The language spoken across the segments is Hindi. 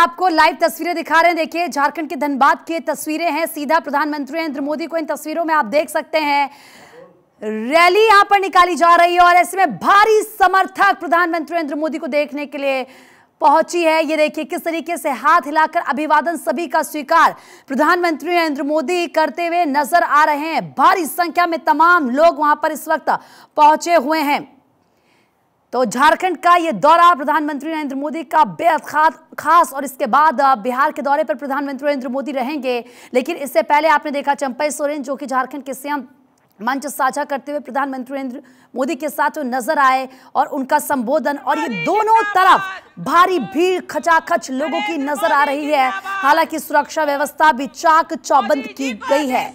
आपको लाइव तस्वीरें दिखा रहे हैं देखिए झारखंड के धनबाद की तस्वीरें हैं सीधा प्रधानमंत्री नरेंद्र मोदी को इन तस्वीरों में आप देख सकते हैं रैली यहां पर निकाली जा रही है और ऐसे में भारी समर्थक प्रधानमंत्री नरेंद्र मोदी को देखने के लिए पहुंची है ये देखिए किस तरीके से हाथ हिलाकर अभिवादन सभी का स्वीकार प्रधानमंत्री नरेंद्र मोदी करते हुए नजर आ रहे हैं भारी संख्या में तमाम लोग वहां पर इस वक्त पहुंचे हुए हैं तो झारखंड का ये दौरा प्रधानमंत्री नरेंद्र मोदी का बेहद खास और इसके बाद बिहार के दौरे पर प्रधानमंत्री नरेंद्र मोदी रहेंगे लेकिन इससे पहले आपने देखा चंपई सोरेन जो कि झारखंड के सीएम मंच साझा करते हुए प्रधानमंत्री नरेंद्र मोदी के साथ वो नजर आए और उनका संबोधन और ये दोनों तरफ भारी भीड़ खचाखच लोगों की नजर आ रही है हालांकि सुरक्षा व्यवस्था भी चाक चौबंद की गई है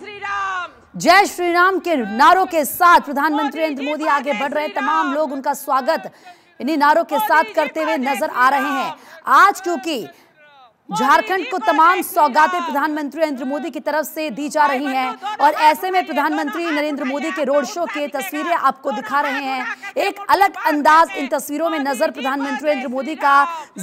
जय श्री राम के नारों के साथ प्रधानमंत्री नरेंद्र मोदी आगे बढ़ रहे तमाम लोग उनका स्वागत इन्हीं नारों के साथ करते हुए नजर आ रहे हैं आज क्योंकि झारखंड को तमाम सौगातें प्रधानमंत्री नरेंद्र मोदी की तरफ से दी जा रही हैं और ऐसे में प्रधानमंत्री नरेंद्र मोदी के रोड शो के तस्वीरें आपको दिखा रहे हैं एक अलग अंदाज इन तस्वीरों में नजर प्रधानमंत्री नरेंद्र मोदी का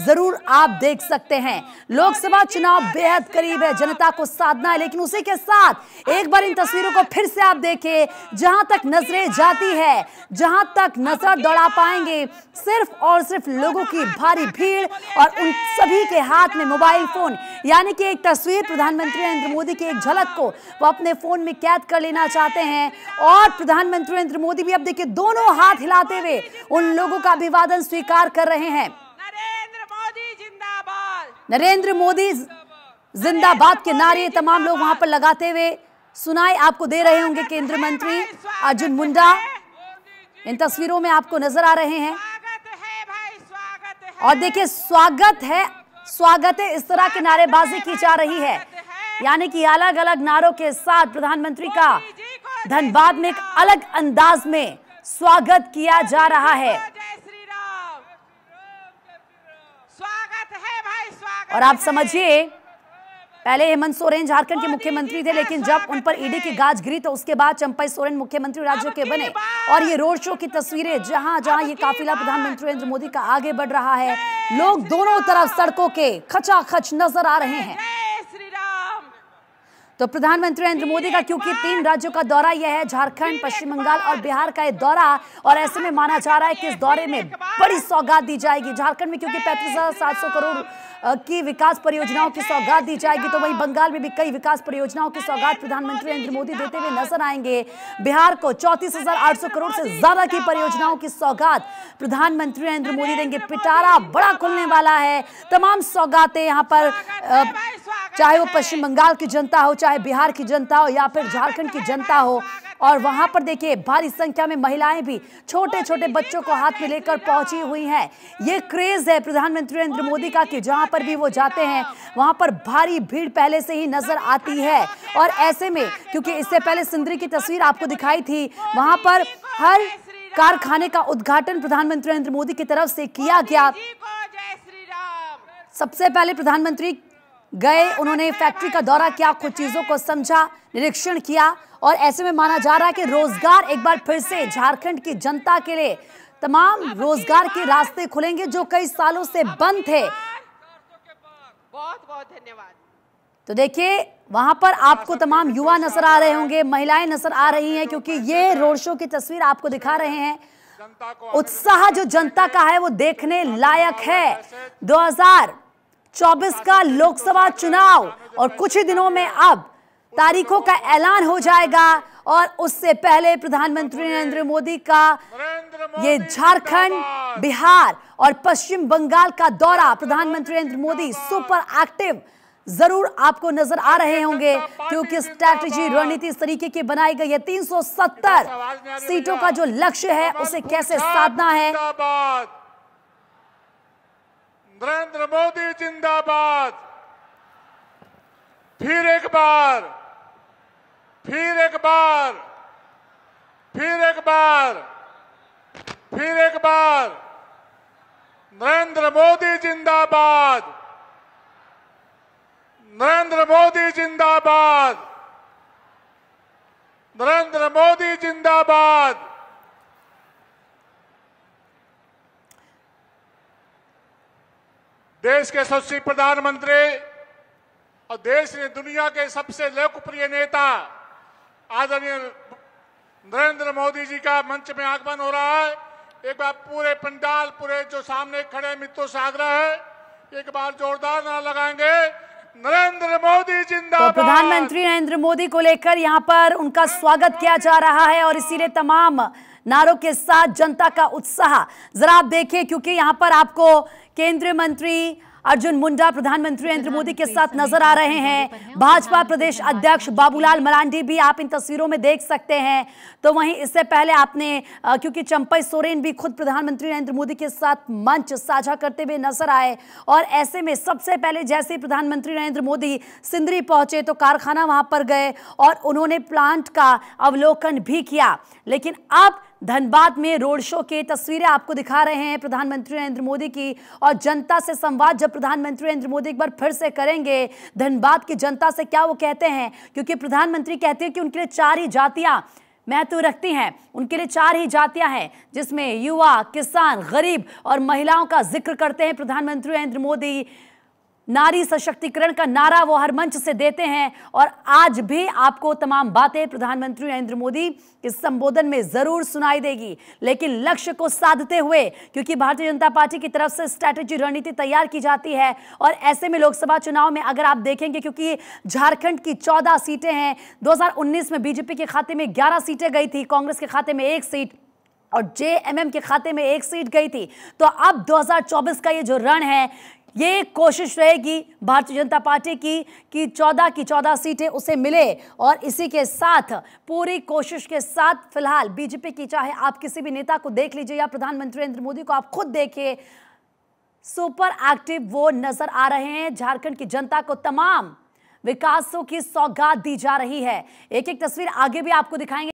जरूर आप देख सकते हैं लोकसभा चुनाव बेहद करीब है जनता को साधना है लेकिन उसी के साथ एक बार इन तस्वीरों को फिर से आप देखे जहां तक नजरे जाती है जहां तक नजर दौड़ा पाएंगे सिर्फ और सिर्फ लोगों की भारी भीड़ और उन सभी के हाथ में मोबाइल मोबाइल फोन यानी कि एक तस्वीर प्रधानमंत्री नरेंद्र मोदी की एक झलक को वो अपने फोन में कैद कर लेना चाहते हैं और प्रधानमंत्री नरेंद्र मोदी भी अब देखिए दोनों हाथ हिलाते हुए उन लोगों का अभिवादन स्वीकार कर रहे हैं नरेंद्र मोदी जिंदाबाद के नारे तमाम लोग वहां पर लगाते हुए सुनाई आपको दे रहे होंगे केंद्रीय मंत्री अर्जुन मुंडा इन तस्वीरों में आपको नजर आ रहे हैं और देखिए स्वागत है स्वागत है इस तरह की नारेबाजी की जा रही है यानी कि अलग अलग नारों के साथ प्रधानमंत्री का धनबाद में एक अलग अंदाज में स्वागत किया जा रहा है और आप समझिए पहले हेमंत सोरेन झारखंड के मुख्यमंत्री थे लेकिन जब उन पर ईडी की गाज गिरी तो उसके बाद चंपा सोरेन मुख्यमंत्री राज्य के बने और ये रोड शो की तस्वीरें जहां जहां ये काफिला प्रधानमंत्री नरेंद्र मोदी का आगे बढ़ रहा है लोग दोनों तरफ सड़कों के खचाखच नजर आ रहे हैं तो प्रधानमंत्री नरेंद्र मोदी का क्योंकि तीन राज्यों का दौरा यह है झारखंड पश्चिम बंगाल और बिहार का यह दौरा और ऐसे में माना जा रहा है कि इस दौरे में बड़ी सौगात दी जाएगी झारखंड में क्योंकि पैंतीस करोड़ की विकास परियोजनाओं की सौगात दी जाएगी तो वहीं बंगाल में भी कई विकास परियोजनाओं की सौगात प्रधानमंत्री नरेंद्र मोदी देते हुए नजर आएंगे बिहार को चौतीस करोड़ से ज्यादा की परियोजनाओं की सौगात प्रधानमंत्री नरेंद्र मोदी देंगे पिटारा बड़ा खुलने वाला है तमाम सौगातें यहाँ पर चाहे वो पश्चिम बंगाल की जनता हो चाहे बिहार की जनता हो या फिर झारखंड की जनता हो और वहां पर देखिए भारी संख्या में महिलाएं भी छोटे छोटे बच्चों को हाथ में लेकर पहुंची हुई हैं ये क्रेज है प्रधानमंत्री नरेंद्र मोदी का कि जहां पर भी वो जाते हैं वहां पर भारी भीड़ पहले से ही नजर आती है और ऐसे में क्योंकि इससे पहले सिंदरी की तस्वीर आपको दिखाई थी वहां पर हर कारखाने का उद्घाटन प्रधानमंत्री नरेंद्र मोदी की तरफ से किया गया सबसे पहले प्रधानमंत्री गए उन्होंने फैक्ट्री का दौरा किया कुछ चीजों को समझा निरीक्षण किया और ऐसे में माना जा रहा है कि रोजगार एक बार फिर से झारखंड की जनता के लिए तमाम रोजगार के रास्ते खुलेंगे जो कई सालों से बंद थे बहुत बहुत धन्यवाद तो देखिए वहां पर आपको तमाम युवा नजर आ रहे होंगे महिलाएं नजर आ रही हैं क्योंकि ये रोड शो की तस्वीर आपको दिखा रहे हैं उत्साह जो जनता का है वो देखने लायक है 2000 चौबीस का लोकसभा चुनाव और कुछ ही दिनों में अब तारीखों का ऐलान हो जाएगा और उससे पहले प्रधानमंत्री नरेंद्र मोदी का ये झारखंड बिहार और पश्चिम बंगाल का दौरा प्रधानमंत्री नरेंद्र मोदी सुपर एक्टिव जरूर आपको नजर आ रहे होंगे क्योंकि स्ट्रैटेजी रणनीति इस तरीके की बनाई गई है 370 सीटों का जो लक्ष्य है उसे कैसे साधना है नरेंद्र मोदी जिंदाबाद फिर एक बार फिर एक बार फिर एक बार फिर एक बार नरेंद्र मोदी जिंदाबाद नरेंद्र मोदी जिंदाबाद नरेंद्र मोदी जिंदाबाद देश के यशस्वी प्रधानमंत्री और देश ने दुनिया के सबसे लोकप्रिय नेता आदरणीय नरेंद्र मोदी जी का मंच में आगमन हो रहा है एक बार पूरे पंडाल पूरे जो सामने खड़े मित्रों से आग्रह है एक बार जोरदार ना लगाएंगे नरेंद्र मोदी जिंदा तो प्रधानमंत्री नरेंद्र मोदी को लेकर यहाँ पर उनका स्वागत किया जा रहा है और इसीलिए तमाम नारों के साथ जनता का उत्साह जरा आप देखिए क्योंकि यहाँ पर आपको केंद्रीय मंत्री अर्जुन मुंडा प्रधानमंत्री नरेंद्र मोदी के साथ नजर आ रहे हैं भाजपा प्रदेश अध्यक्ष बाबूलाल मरांडी भी आप इन तस्वीरों में देख सकते हैं तो वहीं इससे पहले आपने क्योंकि चंपई सोरेन भी खुद प्रधानमंत्री नरेंद्र मोदी के साथ मंच साझा करते हुए नजर आए और ऐसे में सबसे पहले जैसे प्रधानमंत्री नरेंद्र मोदी सिंदरी पहुंचे तो कारखाना वहां पर गए और उन्होंने प्लांट का अवलोकन भी किया लेकिन अब धनबाद में रोड शो की तस्वीरें आपको दिखा रहे हैं प्रधानमंत्री नरेंद्र मोदी की और जनता से संवाद जब प्रधानमंत्री नरेंद्र मोदी एक बार फिर से करेंगे धनबाद की जनता से क्या वो कहते हैं क्योंकि प्रधानमंत्री कहते हैं कि उनके लिए चार ही जातियां महत्व तो रखती हैं उनके लिए चार ही जातियां हैं जिसमें युवा किसान गरीब और महिलाओं का जिक्र करते हैं प्रधानमंत्री नरेंद्र मोदी नारी सशक्तिकरण का नारा वो हर मंच से देते हैं और आज भी आपको तमाम बातें प्रधानमंत्री नरेंद्र मोदी के संबोधन में जरूर सुनाई देगी लेकिन लक्ष्य को साधते हुए क्योंकि भारतीय जनता पार्टी की तरफ से स्ट्रैटेजी रणनीति तैयार की जाती है और ऐसे में लोकसभा चुनाव में अगर आप देखेंगे क्योंकि झारखंड की चौदह सीटें हैं दो में बीजेपी के खाते में ग्यारह सीटें गई थी कांग्रेस के खाते में एक सीट और जेएमएम के खाते में एक सीट गई थी तो अब 2024 का ये जो रण है ये कोशिश रहेगी भारतीय जनता पार्टी की कि 14 की 14 सीटें उसे मिले और इसी के साथ पूरी कोशिश के साथ फिलहाल बीजेपी की चाहे आप किसी भी नेता को देख लीजिए या प्रधानमंत्री नरेंद्र मोदी को आप खुद देखिए सुपर एक्टिव वो नजर आ रहे हैं झारखंड की जनता को तमाम विकासों की सौगात दी जा रही है एक एक तस्वीर आगे भी आपको दिखाएंगे